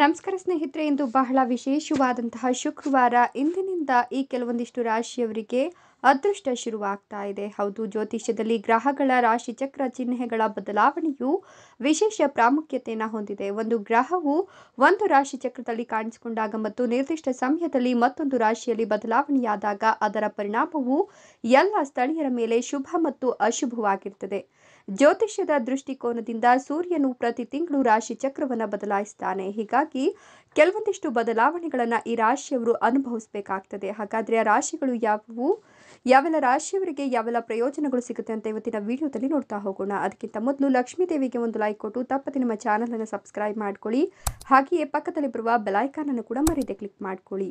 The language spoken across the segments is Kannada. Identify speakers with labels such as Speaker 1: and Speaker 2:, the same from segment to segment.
Speaker 1: ನಮಸ್ಕಾರ ಸ್ನೇಹಿತರೆ ಇಂದು ಬಹಳ ವಿಶೇಷವಾದಂತಹ ಶುಕ್ರವಾರ ಇಂದಿನಿಂದ ಈ ಕೆಲವೊಂದಿಷ್ಟು ರಾಶಿಯವರಿಗೆ ಅದೃಷ್ಟ ಶುರುವಾಗ್ತಾ ಇದೆ ಹೌದು ಜ್ಯೋತಿಷ್ಯದಲ್ಲಿ ಗ್ರಹಗಳ ರಾಶಿ ಚಕ್ರ ಚಿಹ್ನೆಗಳ ಬದಲಾವಣೆಯು ವಿಶೇಷ ಪ್ರಾಮುಖ್ಯತೆಯನ್ನು ಹೊಂದಿದೆ ಒಂದು ಗ್ರಹವು ಒಂದು ರಾಶಿ ಚಕ್ರದಲ್ಲಿ ಕಾಣಿಸಿಕೊಂಡಾಗ ಮತ್ತು ನಿರ್ದಿಷ್ಟ ಸಮಯದಲ್ಲಿ ಮತ್ತೊಂದು ರಾಶಿಯಲ್ಲಿ ಬದಲಾವಣೆಯಾದಾಗ ಅದರ ಪರಿಣಾಮವು ಎಲ್ಲ ಸ್ಥಳೀಯರ ಮೇಲೆ ಶುಭ ಮತ್ತು ಅಶುಭವಾಗಿರ್ತದೆ ಜ್ಯೋತಿಷ್ಯದ ದೃಷ್ಟಿಕೋನದಿಂದ ಸೂರ್ಯನು ಪ್ರತಿ ತಿಂಗಳು ರಾಶಿ ಚಕ್ರವನ್ನು ಬದಲಾಯಿಸ್ತಾನೆ ಹೀಗಾಗಿ ಕೆಲವೊಂದಿಷ್ಟು ಬದಲಾವಣೆಗಳನ್ನು ಈ ರಾಶಿಯವರು ಅನುಭವಿಸಬೇಕಾಗ್ತದೆ ಹಾಗಾದರೆ ಆ ರಾಶಿಗಳು ಯಾವುವು ಯಾವೆಲ್ಲ ರಾಶಿಯವರಿಗೆ ಯಾವೆಲ್ಲ ಪ್ರಯೋಜನಗಳು ಸಿಗುತ್ತೆ ಅಂತ ಇವತ್ತಿನ ವಿಡಿಯೋದಲ್ಲಿ ನೋಡ್ತಾ ಹೋಗೋಣ ಅದಕ್ಕಿಂತ ಮೊದಲು ಲಕ್ಷ್ಮೀ ದೇವಿಗೆ ಒಂದು ಲೈಕ್ ಕೊಟ್ಟು ತಪ್ಪದೆ ನಮ್ಮ ಚಾನಲನ್ನು ಸಬ್ಸ್ಕ್ರೈಬ್ ಮಾಡ್ಕೊಳ್ಳಿ ಹಾಗೆಯೇ ಪಕ್ಕದಲ್ಲಿ ಬರುವ ಅನ್ನು ಕೂಡ ಮರೀದೆ ಕ್ಲಿಕ್ ಮಾಡ್ಕೊಳ್ಳಿ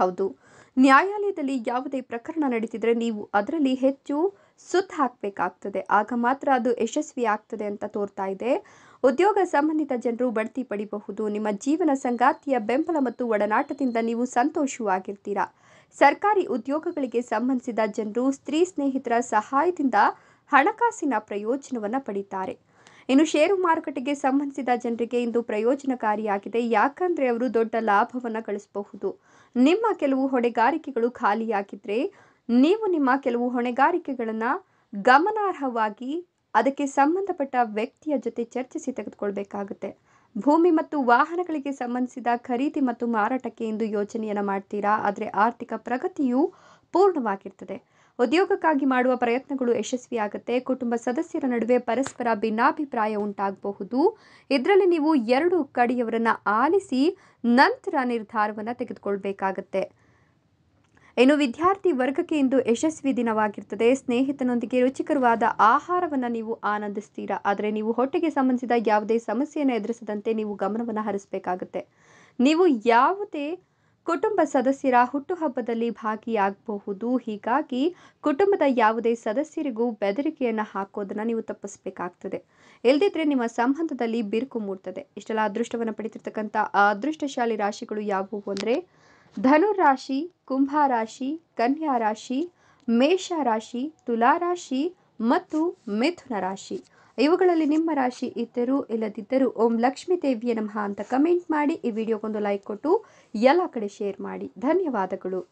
Speaker 1: ಹೌದು ನ್ಯಾಯಾಲಯದಲ್ಲಿ ಯಾವುದೇ ಪ್ರಕರಣ ನಡೀತಿದ್ರೆ ನೀವು ಅದರಲ್ಲಿ ಹೆಚ್ಚು ಸುತ್ತ ಹಾಕಬೇಕಾಗ್ತದೆ ಆಗ ಮಾತ್ರ ಅದು ಯಶಸ್ವಿ ಆಗ್ತದೆ ಅಂತ ತೋರ್ತಾ ಇದೆ ಉದ್ಯೋಗ ಸಂಬಂಧಿತ ಜನರು ಬಡ್ತಿ ಪಡಿಬಹುದು ನಿಮ್ಮ ಜೀವನ ಸಂಗಾತಿಯ ಬೆಂಬಲ ಮತ್ತು ಒಡನಾಟದಿಂದ ನೀವು ಸಂತೋಷವಾಗಿರ್ತೀರಾ ಸರ್ಕಾರಿ ಉದ್ಯೋಗಗಳಿಗೆ ಸಂಬಂಧಿಸಿದ ಜನರು ಸ್ತ್ರೀ ಸ್ನೇಹಿತರ ಸಹಾಯದಿಂದ ಹಣಕಾಸಿನ ಪ್ರಯೋಜನವನ್ನು ಪಡಿತಾರೆ ಇನ್ನು ಷೇರು ಮಾರುಕಟ್ಟೆಗೆ ಸಂಬಂಧಿಸಿದ ಜನರಿಗೆ ಇಂದು ಪ್ರಯೋಜನಕಾರಿಯಾಗಿದೆ ಯಾಕಂದ್ರೆ ಅವರು ದೊಡ್ಡ ಲಾಭವನ್ನು ಗಳಿಸಬಹುದು ನಿಮ್ಮ ಕೆಲವು ಹೊಣೆಗಾರಿಕೆಗಳು ಖಾಲಿಯಾಗಿದ್ರೆ ನೀವು ನಿಮ್ಮ ಕೆಲವು ಹೊಣೆಗಾರಿಕೆಗಳನ್ನು ಗಮನಾರ್ಹವಾಗಿ ಅದಕ್ಕೆ ಸಂಬಂಧಪಟ್ಟ ವ್ಯಕ್ತಿಯ ಜೊತೆ ಚರ್ಚಿಸಿ ತೆಗೆದುಕೊಳ್ಬೇಕಾಗುತ್ತೆ ಭೂಮಿ ಮತ್ತು ವಾಹನಗಳಿಗೆ ಸಂಬಂಧಿಸಿದ ಖರೀದಿ ಮತ್ತು ಮಾರಾಟಕ್ಕೆ ಇಂದು ಯೋಜನೆಯನ್ನು ಮಾಡ್ತೀರಾ ಆದರೆ ಆರ್ಥಿಕ ಪ್ರಗತಿಯು ಪೂರ್ಣವಾಗಿರ್ತದೆ ಉದ್ಯೋಗಕ್ಕಾಗಿ ಮಾಡುವ ಪ್ರಯತ್ನಗಳು ಯಶಸ್ವಿಯಾಗುತ್ತೆ ಕುಟುಂಬ ಸದಸ್ಯರ ನಡುವೆ ಪರಸ್ಪರ ಭಿನ್ನಾಭಿಪ್ರಾಯ ಉಂಟಾಗಬಹುದು ಇದರಲ್ಲಿ ನೀವು ಎರಡು ಕಡೆಯವರನ್ನು ಆಲಿಸಿ ನಂತರ ನಿರ್ಧಾರವನ್ನು ತೆಗೆದುಕೊಳ್ಬೇಕಾಗತ್ತೆ ಇನ್ನು ವಿದ್ಯಾರ್ಥಿ ವರ್ಗಕ್ಕೆ ಇಂದು ಯಶಸ್ವಿ ದಿನವಾಗಿರ್ತದೆ ಸ್ನೇಹಿತನೊಂದಿಗೆ ರುಚಿಕರವಾದ ಆಹಾರವನ್ನು ನೀವು ಆನಂದಿಸ್ತೀರಾ ಆದರೆ ನೀವು ಹೊಟ್ಟೆಗೆ ಸಂಬಂಧಿಸಿದ ಯಾವುದೇ ಸಮಸ್ಯೆಯನ್ನು ಎದುರಿಸದಂತೆ ನೀವು ಗಮನವನ್ನು ಹರಿಸಬೇಕಾಗುತ್ತೆ ನೀವು ಯಾವುದೇ ಕುಟುಂಬ ಸದಸ್ಯರ ಹುಟ್ಟುಹಬ್ಬದಲ್ಲಿ ಭಾಗಿಯಾಗಬಹುದು ಹೀಗಾಗಿ ಕುಟುಂಬದ ಯಾವುದೇ ಸದಸ್ಯರಿಗೂ ಬೆದರಿಕೆಯನ್ನು ಹಾಕೋದನ್ನು ನೀವು ತಪ್ಪಿಸಬೇಕಾಗ್ತದೆ ಇಲ್ಲದಿದ್ದರೆ ನಿಮ್ಮ ಸಂಬಂಧದಲ್ಲಿ ಬಿರುಕು ಮೂಡ್ತದೆ ಇಷ್ಟೆಲ್ಲ ಅದೃಷ್ಟವನ್ನು ಪಡೆದಿರ್ತಕ್ಕಂಥ ಅದೃಷ್ಟಶಾಲಿ ರಾಶಿಗಳು ಯಾವುವು ಅಂದರೆ ಧನುರಾಶಿ ಕುಂಭ ರಾಶಿ ಕನ್ಯಾ ರಾಶಿ ಮೇಷ ರಾಶಿ ತುಲಾ ರಾಶಿ ಮತ್ತು ಮಿಥುನ ರಾಶಿ ಇವುಗಳಲ್ಲಿ ನಿಮ್ಮ ರಾಶಿ ಇದ್ದರೂ ಇಲ್ಲದಿದ್ದರೂ ಓಂ ಲಕ್ಷ್ಮೀ ದೇವಿಯ ನಮಃ ಅಂತ ಕಮೆಂಟ್ ಮಾಡಿ ಈ ವಿಡಿಯೋಗೊಂದು ಲೈಕ್ ಕೊಟ್ಟು ಎಲ್ಲ ಕಡೆ ಶೇರ್ ಮಾಡಿ ಧನ್ಯವಾದಗಳು